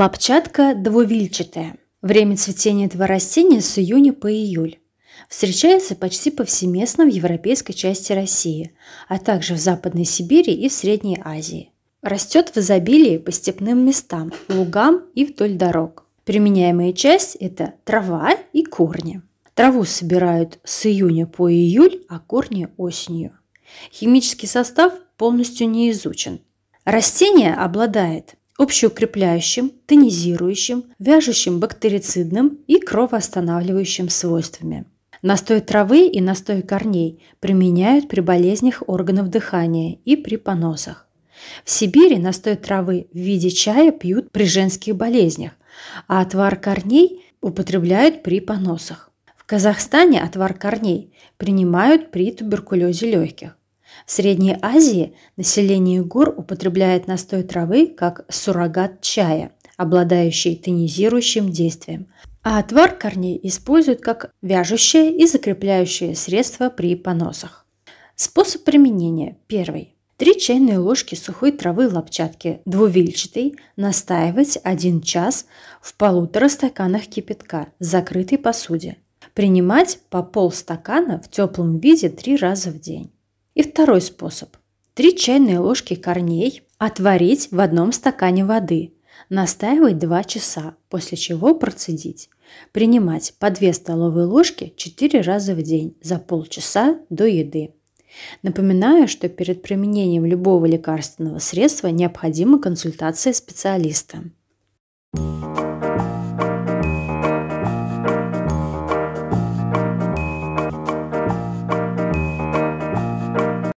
Лапчатка двувильчатая. Время цветения этого растения с июня по июль. Встречается почти повсеместно в европейской части России, а также в Западной Сибири и в Средней Азии. Растет в изобилии по степным местам, лугам и вдоль дорог. Применяемая часть – это трава и корни. Траву собирают с июня по июль, а корни – осенью. Химический состав полностью не изучен. Растение обладает общеукрепляющим, тонизирующим, вяжущим бактерицидным и кровоостанавливающим свойствами. Настой травы и настой корней применяют при болезнях органов дыхания и при поносах. В Сибири настой травы в виде чая пьют при женских болезнях, а отвар корней употребляют при поносах. В Казахстане отвар корней принимают при туберкулезе легких. В Средней Азии население гор употребляет настой травы как суррогат чая, обладающий тонизирующим действием, а отвар корней используют как вяжущее и закрепляющее средство при поносах. Способ применения. Первый. три чайные ложки сухой травы лапчатки двувильчатой настаивать 1 час в полутора стаканах кипятка в закрытой посуде. Принимать по полстакана в теплом виде три раза в день. И второй способ. три чайные ложки корней отварить в одном стакане воды. Настаивать 2 часа, после чего процедить. Принимать по 2 столовые ложки 4 раза в день за полчаса до еды. Напоминаю, что перед применением любого лекарственного средства необходима консультация специалиста.